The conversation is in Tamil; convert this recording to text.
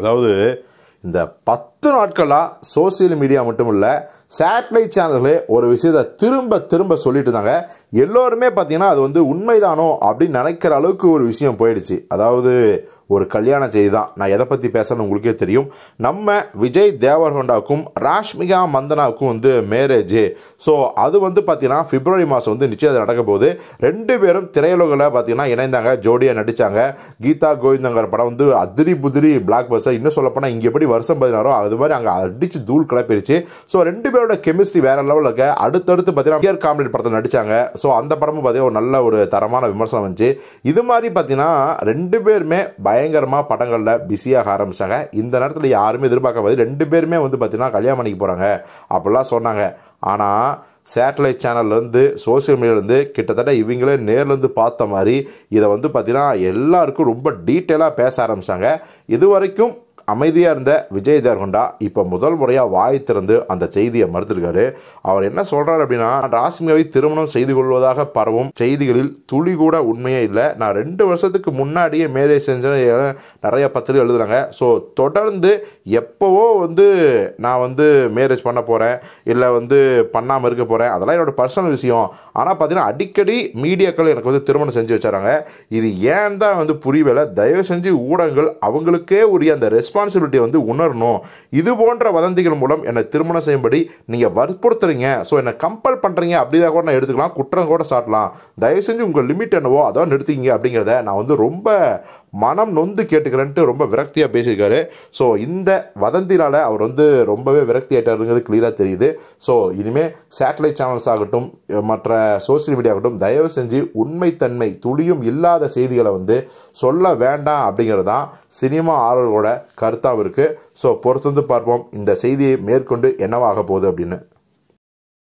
அதாவது இந்த பத்து நாட்களாக சோசியல் மீடியா மட்டும் இல்லை சேட்டலைட் சேனல்களே ஒரு விஷயத்தை திரும்ப திரும்ப சொல்லிட்டு இருந்தாங்க எல்லோருமே பார்த்தீங்கன்னா அது வந்து உண்மைதானோ அப்படின்னு நினைக்கிற அளவுக்கு ஒரு விஷயம் போயிடுச்சு அதாவது ஒரு கல்யாண செய்தி தான் நான் எதை பற்றி பேசுகிறேன்னு உங்களுக்கே தெரியும் நம்ம விஜய் தேவர்கொண்டாவுக்கும் ராஷ்மிகா மந்தனாவுக்கும் வந்து மேரேஜ் ஸோ அது வந்து பார்த்திங்கன்னா பிப்ரவரி மாதம் வந்து நிச்சயம் நடக்க போகுது ரெண்டு பேரும் திரையுலகில் பார்த்தீங்கன்னா இணைந்தாங்க ஜோடியாக நடித்தாங்க கீதா கோவிந்தங்கிற படம் வந்து அதிரி புதிரி பிளாக் பஸ்ஸர் இன்னும் சொல்லப்போனால் இங்கே எப்படி வருஷம் பதினாறோ அது மாதிரி அங்கே அடித்து தூள் கிளப்பிடுச்சு ஸோ ரெண்டு பேரோட கெமிஸ்ட்ரி வேறு லெவலில் இருக்க அடுத்தடுத்து பார்த்தீங்கன்னா பியர் காமெடி படத்தில் நடித்தாங்க ஸோ அந்த படமும் பார்த்தீங்கன்னா ஒரு நல்ல ஒரு தரமான விமர்சனம் வந்துச்சு இது மாதிரி பார்த்தீங்கன்னா ரெண்டு பேருமே பய பயங்கரமாக படங்களில் பிஸியாக ஆரம்பித்தாங்க இந்த நேரத்தில் யாருமே எதிர்பார்க்க எதிர்பார்க்காது ரெண்டு பேருமே வந்து பார்த்தீங்கன்னா கல்யாணம் பண்ணிக்க போகிறாங்க அப்படிலாம் சொன்னாங்க ஆனால் சேட்டலைட் சேனல்லேருந்து சோசியல் மீடியாலேருந்து கிட்டத்தட்ட இவங்களே நேர்லேருந்து பார்த்த மாதிரி இதை வந்து பார்த்திங்கன்னா எல்லாருக்கும் ரொம்ப டீட்டெயிலாக பேச ஆரம்பித்தாங்க இது வரைக்கும் அமைதியாக இருந்த விஜய் தேர்கொண்டா இப்போ முதல் முறையாக வாய் திறந்து அந்த செய்தியை மறுத்திருக்காரு அவர் என்ன சொல்கிறார் அப்படின்னா ராஸ்மிகாவை திருமணம் செய்து கொள்வதாக பரவும் செய்திகளில் துளி கூட உண்மையே இல்லை நான் ரெண்டு வருஷத்துக்கு முன்னாடியே மேரேஜ் செஞ்ச நிறைய பத்திரிகை எழுதுறாங்க ஸோ தொடர்ந்து எப்போவோ வந்து நான் வந்து மேரேஜ் பண்ண போகிறேன் இல்லை வந்து பண்ணாமல் இருக்க போகிறேன் அதெல்லாம் என்னோடய பர்சனல் விஷயம் ஆனால் பார்த்தீங்கன்னா அடிக்கடி மீடியாக்கள் எனக்கு வந்து திருமணம் செஞ்சு வச்சுறாங்க இது ஏன் தான் வந்து புரியவில்லை தயவு செஞ்சு ஊடகங்கள் அவங்களுக்கே உரிய அந்த ரெஸ்பான்ஸ் ரெஸ்பான்சிபிலிட்டி வந்து உணரணும் இது போன்ற வதந்திகள் மூலம் என்னை திருமணம் செய்யும்படி நீங்கள் வற்புறுத்துறீங்க ஸோ என்னை கம்பல் பண்ணுறீங்க அப்படிதான் கூட நான் எடுத்துக்கலாம் குற்றம் கூட சாட்டலாம் தயவு செஞ்சு உங்கள் லிமிட் என்னவோ அதான் நிறுத்திக்கிங்க அப்படிங்கிறத நான் வந்து ரொம்ப மனம் நொந்து கேட்டுக்கிறேன்ட்டு ரொம்ப விரக்தியாக பேசியிருக்காரு ஸோ இந்த வதந்தினால் அவர் வந்து ரொம்பவே விரக்தி ஆகிட்டாருங்கிறது கிளியராக தெரியுது ஸோ இனிமேல் சேட்டலைட் சேனல்ஸ் ஆகட்டும் மற்ற சோசியல் மீடியா ஆகட்டும் தயவு செஞ்சு உண்மைத்தன்மை துளியும் இல்லாத செய்திகளை வந்து சொல்ல வேண்டாம் அப்படிங்கிறது தான் சினிமா ஆர்வர்களோட கருத்தாகவும் இருக்குது ஸோ பொறுத்து வந்து பார்ப்போம் இந்த செய்தியை மேற்கொண்டு என்னவாக போகுது அப்படின்னு